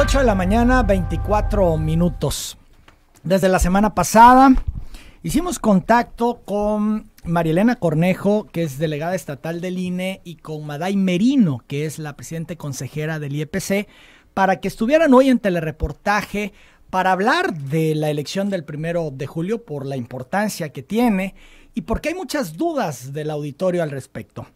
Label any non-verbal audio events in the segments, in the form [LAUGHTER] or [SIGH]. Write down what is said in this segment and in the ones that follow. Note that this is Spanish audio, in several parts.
8 de la mañana, 24 minutos. Desde la semana pasada hicimos contacto con Marielena Cornejo, que es delegada estatal del INE, y con Maday Merino, que es la presidenta consejera del IEPC, para que estuvieran hoy en telereportaje para hablar de la elección del primero de julio por la importancia que tiene y porque hay muchas dudas del auditorio al respecto.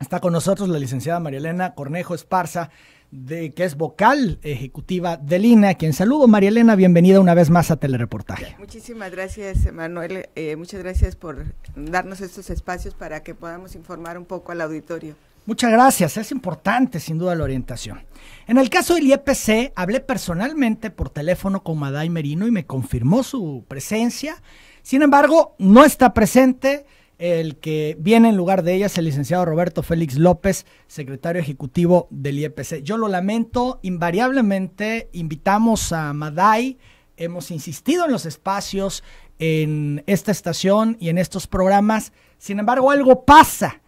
Está con nosotros la licenciada Marielena Cornejo Esparza, de, que es vocal ejecutiva del Lina, quien saludo. María Elena, bienvenida una vez más a Telereportaje. Muchísimas gracias, Manuel. Eh, muchas gracias por darnos estos espacios para que podamos informar un poco al auditorio. Muchas gracias, es importante sin duda la orientación. En el caso del IEPC, hablé personalmente por teléfono con Maday Merino y me confirmó su presencia. Sin embargo, no está presente el que viene en lugar de ella es el licenciado Roberto Félix López, secretario ejecutivo del IEPC. Yo lo lamento, invariablemente invitamos a Madai, hemos insistido en los espacios, en esta estación y en estos programas, sin embargo algo pasa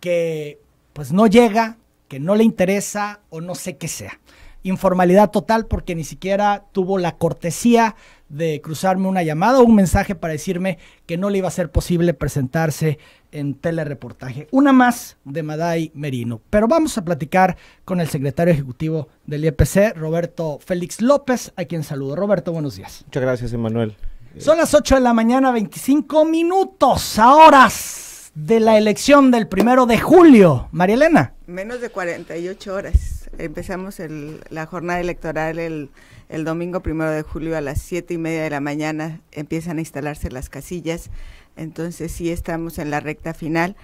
que pues no llega, que no le interesa o no sé qué sea informalidad total porque ni siquiera tuvo la cortesía de cruzarme una llamada o un mensaje para decirme que no le iba a ser posible presentarse en telereportaje. Una más de Maday Merino. Pero vamos a platicar con el secretario ejecutivo del IEPC, Roberto Félix López, a quien saludo. Roberto, buenos días. Muchas gracias, Emanuel. Son las 8 de la mañana, 25 minutos, horas de la elección del primero de julio, María Elena. Menos de 48 horas. Empezamos la jornada electoral el, el, domingo primero de julio a las siete y media de la mañana. Empiezan a instalarse las casillas. Entonces sí estamos en la recta final.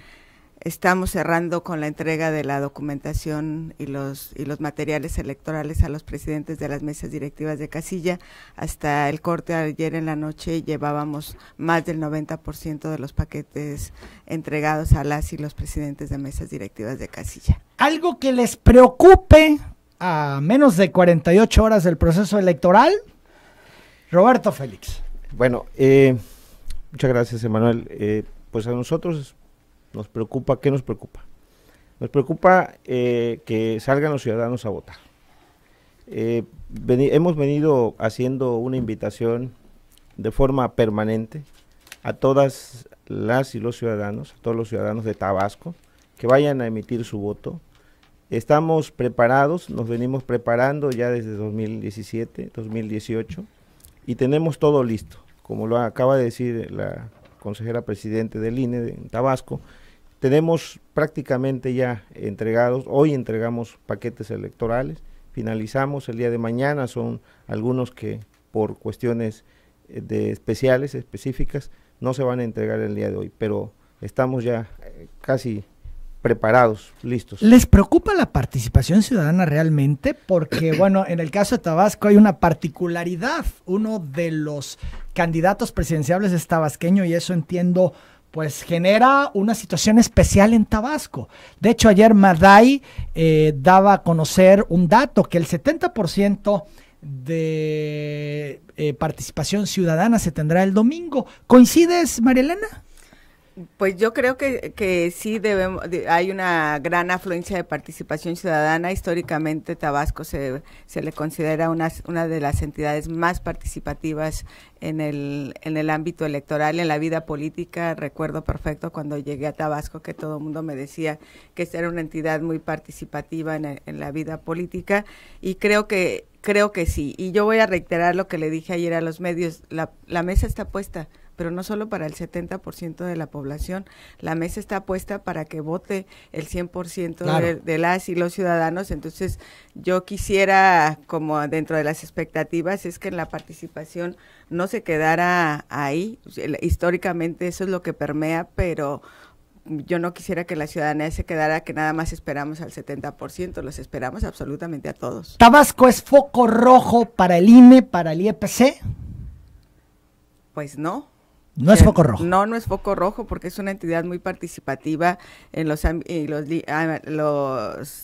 Estamos cerrando con la entrega de la documentación y los, y los materiales electorales a los presidentes de las mesas directivas de casilla. Hasta el corte ayer en la noche llevábamos más del 90% de los paquetes entregados a las y los presidentes de mesas directivas de casilla. Algo que les preocupe a menos de 48 horas del proceso electoral, Roberto Félix. Bueno, eh, muchas gracias, Emanuel. Eh, pues a nosotros nos preocupa, ¿qué nos preocupa? Nos preocupa eh, que salgan los ciudadanos a votar. Eh, hemos venido haciendo una invitación de forma permanente a todas las y los ciudadanos, a todos los ciudadanos de Tabasco, que vayan a emitir su voto. Estamos preparados, nos venimos preparando ya desde 2017, 2018, y tenemos todo listo. Como lo acaba de decir la consejera presidente del INE en Tabasco, tenemos prácticamente ya entregados, hoy entregamos paquetes electorales, finalizamos el día de mañana, son algunos que por cuestiones eh, de especiales, específicas, no se van a entregar el día de hoy, pero estamos ya eh, casi preparados, listos. ¿Les preocupa la participación ciudadana realmente? Porque, [CLEARS THROAT] bueno, en el caso de Tabasco hay una particularidad. Uno de los candidatos presidenciables es este tabasqueño y eso entiendo pues genera una situación especial en Tabasco. De hecho, ayer Maday eh, daba a conocer un dato que el 70% de eh, participación ciudadana se tendrá el domingo. ¿Coincides, María Elena? Pues yo creo que, que sí debemos, hay una gran afluencia de participación ciudadana. Históricamente Tabasco se, se le considera una, de las entidades más participativas en el, en el ámbito electoral, en la vida política. Recuerdo perfecto cuando llegué a Tabasco que todo el mundo me decía que esta era una entidad muy participativa en, la vida política y creo que creo que sí. Y yo voy a reiterar lo que le dije ayer a los medios. la mesa está puesta pero no solo para el 70% de la población. La mesa está puesta para que vote el 100% de, las y los ciudadanos. Entonces, yo quisiera, como dentro de las expectativas, es que en la participación no se quedara ahí. Históricamente eso es lo que permea, pero yo no quisiera que la ciudadanía se quedara que nada más esperamos al 70%, los esperamos absolutamente a todos. ¿Tabasco es foco rojo para el INE, para el IEPC? Pues no, no es eh, foco rojo. No, no es foco rojo porque es una entidad muy participativa en los, los ah,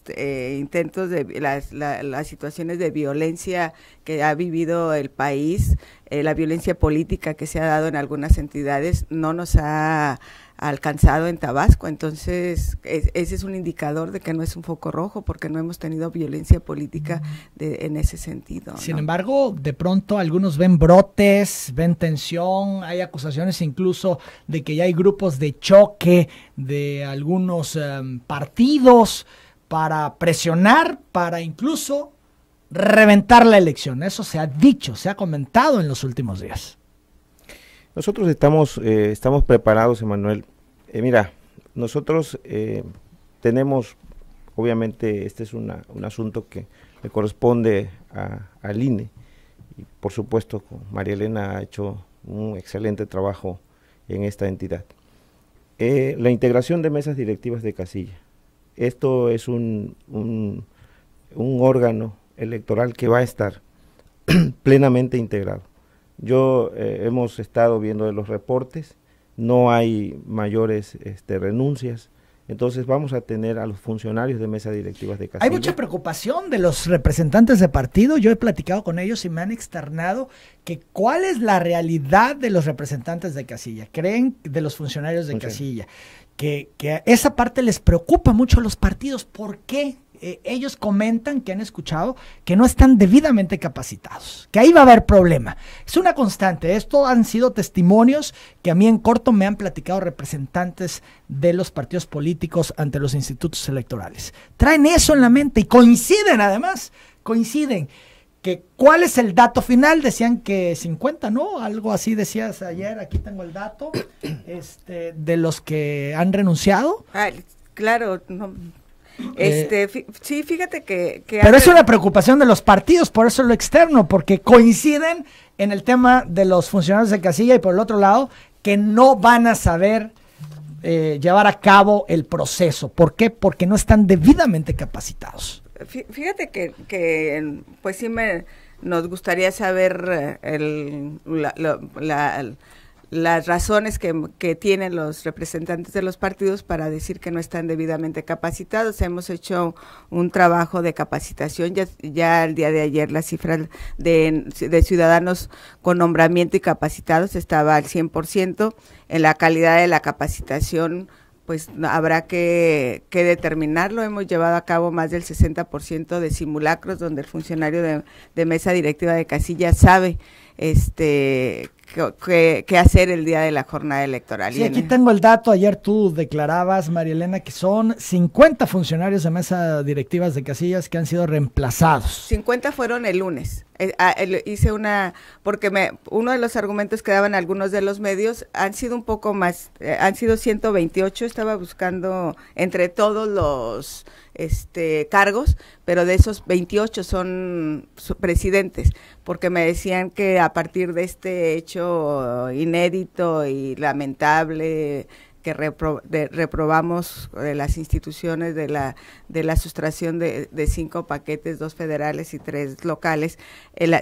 eh, intentos de las, situaciones de violencia que ha vivido el país, eh, la violencia política que se ha dado en algunas entidades, no nos ha alcanzado en Tabasco. Entonces, ese es un indicador de que no es un foco rojo porque no hemos tenido violencia política de, en ese sentido. Sin embargo, de pronto algunos ven brotes, ven tensión, hay acusaciones incluso de que ya hay grupos de choque de algunos em, partidos para presionar, para incluso reventar la elección. Eso se ha dicho, se ha comentado en los últimos días. Nosotros estamos, eh, estamos preparados, Emanuel. Eh, mira, nosotros eh, tenemos, obviamente, este es un asunto que le corresponde al INE. Y por supuesto, María Elena ha hecho un excelente trabajo en esta entidad. la integración de mesas directivas de casilla. Esto es un, un órgano electoral que va a estar [CLEARS THROAT] plenamente integrado. Yo eh, hemos estado viendo de los reportes, no hay mayores este, renuncias. Entonces vamos a tener a los funcionarios de mesa directivas de Casilla. Hay mucha preocupación de los representantes de partido. Yo he platicado con ellos y me han externado que cuál es la realidad de los representantes de Casilla. Creen de los funcionarios de Casilla que, que esa parte les preocupa mucho a los partidos. ¿Por qué? Eh, ellos comentan que han escuchado que no están debidamente capacitados, que ahí va a haber problema. Es una constante. Esto han sido testimonios que a mí en corto me han platicado representantes de los partidos políticos ante los institutos electorales. Traen eso en la mente y coinciden además, coinciden. Que, ¿Cuál es el dato final? Decían que 50, ¿no? Algo así decías ayer, aquí tengo el dato, este, de los que han renunciado. Ah, claro, no, eh, este, sí, fíjate que... pero es una preocupación de los partidos, por eso lo externo, porque coinciden en el tema de los funcionarios de casilla y por el otro lado, que no van a saber eh, llevar a cabo el proceso. ¿Por qué? Porque no están debidamente capacitados. Fíjate que, pues sí nos gustaría saber eh, la las razones que, tienen los representantes de los partidos para decir que no están debidamente capacitados. Hemos hecho un trabajo de capacitación. Ya, ya el día de ayer la cifra de, ciudadanos con nombramiento y capacitados estaba al 100%. En la calidad de la capacitación pues habrá que, determinarlo. Hemos llevado a cabo más del 60% de simulacros donde el funcionario de, de, mesa directiva de casilla sabe este que, hacer el día de la jornada electoral. Y aquí tengo el dato. Ayer tú declarabas, María Elena, que son 50 funcionarios de mesa directivas de casillas que han sido reemplazados. 50 fueron el lunes. Eh, ah, hice una, porque me, uno de los argumentos que daban algunos de los medios han sido un poco más, eh, han sido 128, estaba buscando entre todos los este, cargos, pero de esos 28 son presidentes, porque me decían que a partir de este hecho inédito y lamentable que reprobamos eh, las instituciones de la, de la sustracción de, cinco paquetes, dos federales y tres locales,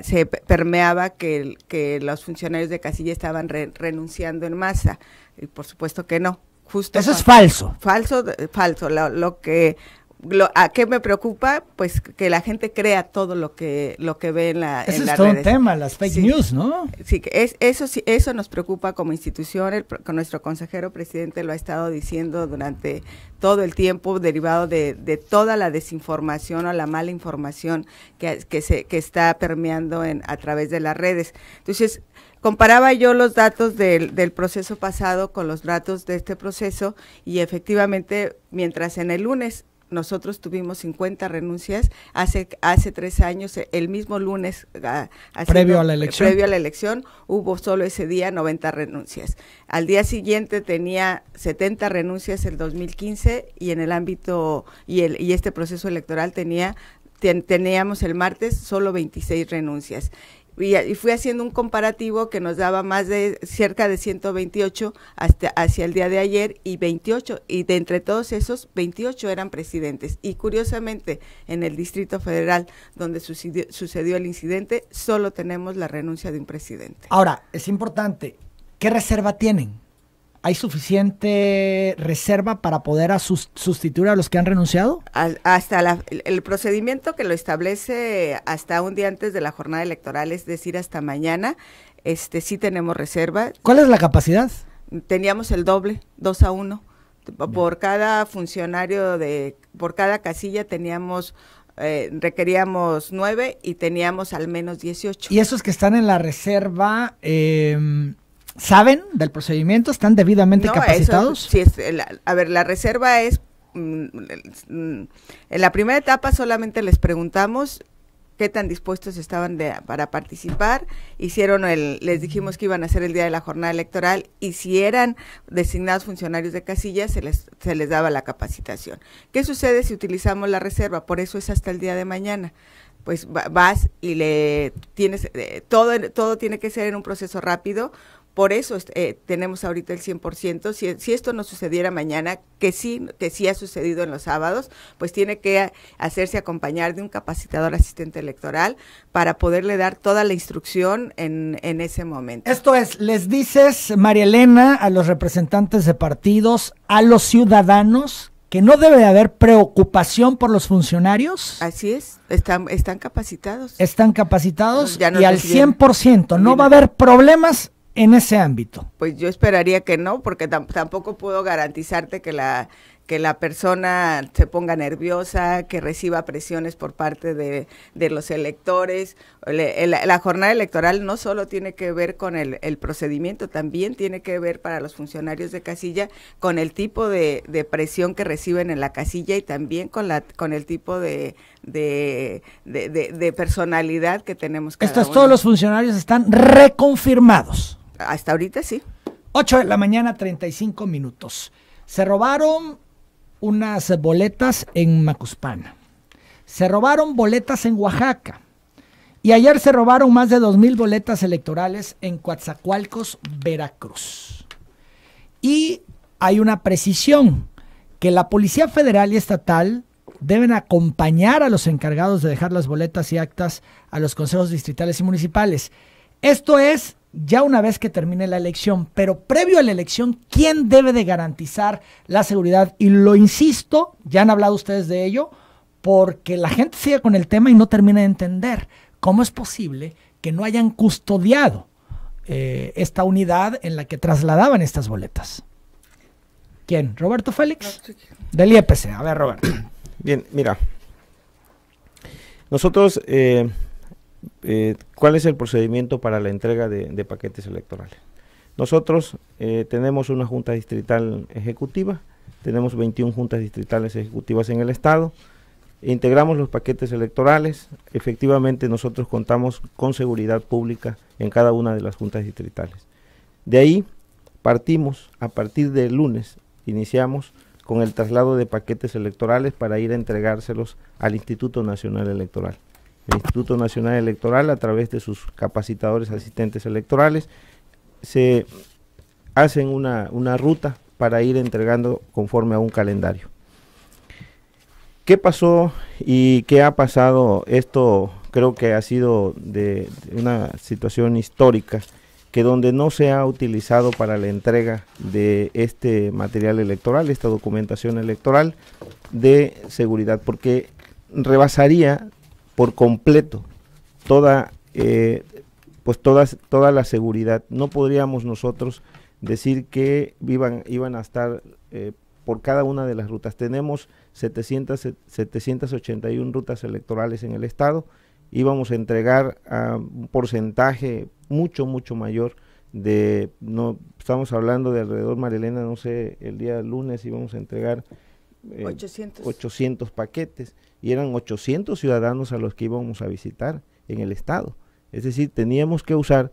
se permeaba que, los funcionarios de casilla estaban renunciando en masa. Y por supuesto que no. Eso es falso. Falso, falso. lo que ¿A qué me preocupa? Pues que la gente crea todo lo que lo que ve en la Eso es todo un tema, las fake news, ¿no? Sí, es, eso sí, eso nos preocupa como institución. nuestro consejero presidente lo ha estado diciendo durante todo el tiempo, derivado de, toda la desinformación o la mala información que, que se que está permeando en, a través de las redes. Entonces comparaba yo los datos del, del, proceso pasado con los datos de este proceso y efectivamente, mientras en el lunes nosotros tuvimos 50 renuncias hace hace tres años el mismo lunes ah, previo a la elección previo a la elección hubo solo ese día 90 renuncias al día siguiente tenía 70 renuncias el 2015 y en el ámbito y el y este proceso electoral tenía teníamos el martes solo 26 renuncias y, fui haciendo un comparativo que nos daba más de cerca de 128 hasta hacia el día de ayer y 28 y de entre todos esos 28 eran presidentes y curiosamente en el Distrito Federal donde sucedió, sucedió el incidente solo tenemos la renuncia de un presidente. Ahora, es importante, ¿qué reserva tienen? ¿Hay suficiente reserva para poder sustituir a los que han renunciado? hasta el, procedimiento que lo establece hasta un día antes de la jornada electoral, es decir, hasta mañana, este sí tenemos reserva. ¿Cuál es la capacidad? Teníamos el doble, dos a uno. Por cada funcionario de, por cada casilla teníamos eh, requeríamos nueve y teníamos al menos dieciocho. Y esos que están en la reserva, eh, saben del procedimiento, están debidamente capacitados. sí, a ver, la reserva es, mm, en la primera etapa solamente les preguntamos qué tan dispuestos estaban de, para participar. Hicieron el, les dijimos que iban a ser el día de la jornada electoral y si eran designados funcionarios de casilla, se les, se les daba la capacitación. ¿Qué sucede si utilizamos la reserva? Por eso es hasta el día de mañana pues vas y le tienes eh, todo todo tiene que ser en un proceso rápido por eso eh, tenemos ahorita el 100%. Si, si esto no sucediera mañana, que sí, que sí ha sucedido en los sábados, pues tiene que hacerse acompañar de un capacitador asistente electoral para poderle dar toda la instrucción en, ese momento. Esto es, les dices, María Elena, a los representantes de partidos, a los ciudadanos, que no debe haber preocupación por los funcionarios. Así es, están, están capacitados. Están capacitados y al 100%, no va a haber problemas en ese ámbito? Pues yo esperaría que no, porque tampoco puedo garantizarte que la que la persona se ponga nerviosa, que reciba presiones por parte de, de los electores. la, jornada electoral no solo tiene que ver con el, procedimiento, también tiene que ver para los funcionarios de casilla con el tipo de, presión que reciben en la casilla y también con, la, con el tipo de, de, personalidad que tenemos. Cada Estos todos los funcionarios están reconfirmados. Hasta ahorita sí. 8 de la mañana, 35 minutos. Se robaron unas boletas en Macuspana. Se robaron boletas en Oaxaca. Y ayer se robaron más de 2.000 boletas electorales en Coatzacoalcos, Veracruz. Y hay una precisión, que la Policía Federal y Estatal deben acompañar a los encargados de dejar las boletas y actas a los consejos distritales y municipales. Esto es ya una vez que termine la elección, pero previo a la elección, ¿quién debe de garantizar la seguridad? Y lo insisto, ya han hablado ustedes de ello, porque la gente sigue con el tema y no termina de entender cómo es posible que no hayan custodiado eh, esta unidad en la que trasladaban estas boletas. ¿Quién? ¿Roberto Félix? Del IEPC. A ver, Roberto. Bien, mira. Nosotros... Eh, eh, ¿cuál es el procedimiento para la entrega de, paquetes electorales? Nosotros eh, tenemos una junta distrital ejecutiva, tenemos 21 juntas distritales ejecutivas en el Estado, integramos los paquetes electorales, efectivamente nosotros contamos con seguridad pública en cada una de las juntas distritales. De ahí partimos, a partir del lunes, iniciamos con el traslado de paquetes electorales para ir a entregárselos al Instituto Nacional Electoral el Instituto Nacional Electoral, a través de sus capacitadores asistentes electorales, se hacen una, ruta para ir entregando conforme a un calendario. ¿Qué pasó y qué ha pasado? Esto creo que ha sido de una situación histórica que donde no se ha utilizado para la entrega de este material electoral, esta documentación electoral de seguridad, porque rebasaría por completo toda, eh, pues todas, toda la seguridad. No podríamos nosotros decir que iban, iban a estar eh, por cada una de las rutas. Tenemos 700, 781 rutas electorales en el estado íbamos a entregar ah, un porcentaje mucho, mucho mayor de, no, estamos hablando de alrededor, Marilena, no sé, el día lunes íbamos a entregar 800. Eh, paquetes y eran 800 ciudadanos a los que íbamos a visitar en el estado. Es decir, teníamos que usar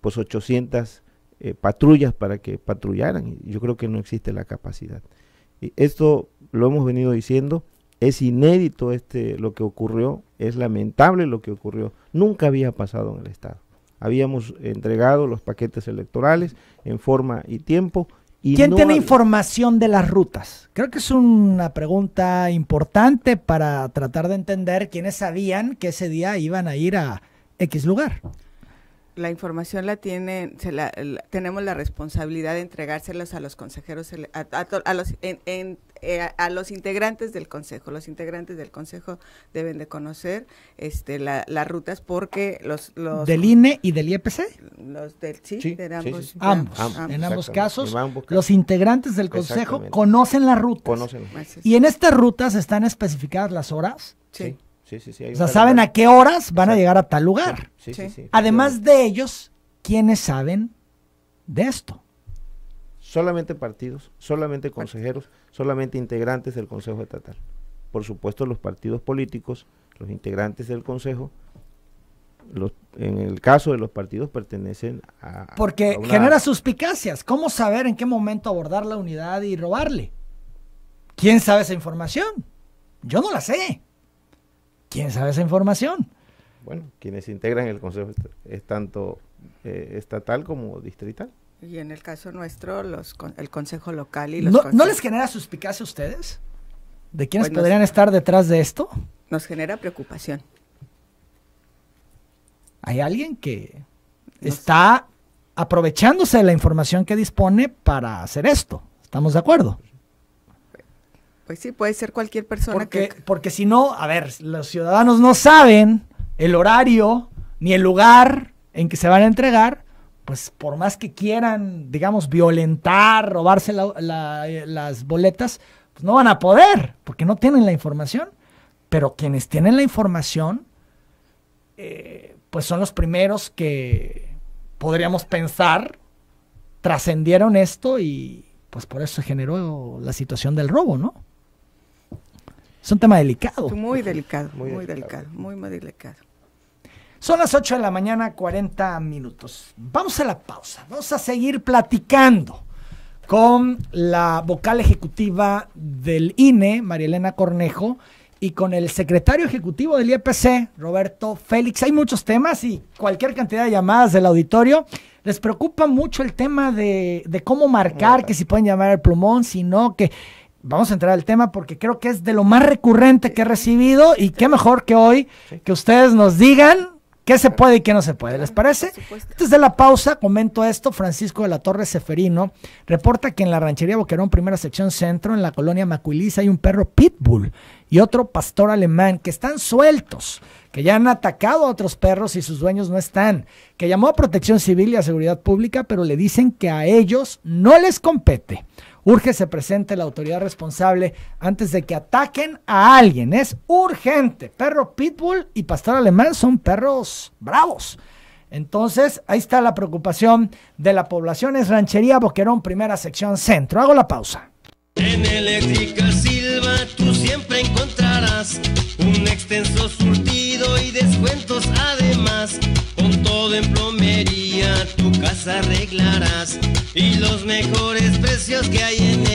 pues 800 eh, patrullas para que patrullaran. Yo creo que no existe la capacidad. Y esto lo hemos venido diciendo, es inédito este lo que ocurrió, es lamentable lo que ocurrió. Nunca había pasado en el estado. Habíamos entregado los paquetes electorales en forma y tiempo ¿Quién tiene información de las rutas? Creo que es una pregunta importante para tratar de entender quiénes sabían que ese día iban a ir a X lugar. La información la tienen, la, tenemos la responsabilidad de entregárselas a los consejeros, los en, en, eh, a los integrantes del consejo. Los integrantes del consejo deben de conocer este, las rutas porque los, ¿Del INE y del IEPC? Los del sí, de ambos, En ambos casos, los integrantes del consejo conocen las rutas. Y en estas rutas están especificadas las horas. Sí. Sí, sí, o sea, saben a qué horas van a llegar a tal lugar. Sí. Además de ellos, ¿quiénes saben de esto? solamente partidos, solamente consejeros, solamente integrantes del Consejo Estatal. Por supuesto, los partidos políticos, los integrantes del Consejo, en el caso de los partidos pertenecen a... Porque genera suspicacias. ¿Cómo saber en qué momento abordar la unidad y robarle? ¿Quién sabe esa información? Yo no la sé. ¿Quién sabe esa información? Bueno, quienes integran el Consejo es tanto eh, estatal como distrital. Y en el caso nuestro, los con, el consejo local y los. ¿No, les genera suspicacia a ustedes? ¿De quiénes pues podrían estar detrás de esto? Nos genera preocupación. Hay alguien que está aprovechándose de la información que dispone para hacer esto. ¿Estamos de acuerdo? Pues sí, puede ser cualquier persona que... Porque si no, a ver, los ciudadanos no saben el horario ni el lugar en que se van a entregar pues por más que quieran, digamos, violentar, robarse eh, las boletas, pues no van a poder, porque no tienen la información. Pero quienes tienen la información, eh, pues son los primeros que podríamos pensar trascendieron esto y pues por eso se generó la situación del robo, ¿no? Es un tema delicado. Muy delicado, muy, delicado, muy, muy delicado. Son las 8 de la mañana, 40 minutos. Vamos a la pausa. Vamos a seguir platicando con la vocal ejecutiva del INE, María Elena Cornejo, y con el secretario ejecutivo del IEPC, Roberto Félix. Hay muchos temas y cualquier cantidad de llamadas del auditorio. Les preocupa mucho el tema de, cómo marcar, que si pueden llamar al plumón, si no, que vamos a entrar al tema porque creo que es de lo más recurrente que he recibido y qué mejor que hoy que ustedes nos digan ¿Qué se puede y qué no se puede? ¿Les parece? Antes de la pausa, comento esto. Francisco de la Torre Seferino reporta que en la ranchería Boquerón, primera sección centro, en la colonia Macuiliza, hay un perro pitbull y otro pastor alemán que están sueltos que ya han atacado a otros perros y sus dueños no están, que llamó a Protección Civil y a Seguridad Pública, pero le dicen que a ellos no les compete. Urge se presente la autoridad responsable antes de que ataquen a alguien. Es urgente. Perro Pitbull y Pastor Alemán son perros bravos. Entonces, ahí está la preocupación de la población. Es Ranchería Boquerón, primera sección centro. Hago la pausa. En Silva, tú siempre un extenso surtido y descuentos además. Con todo en plomería tu casa arreglarás. Y los mejores precios que hay en el...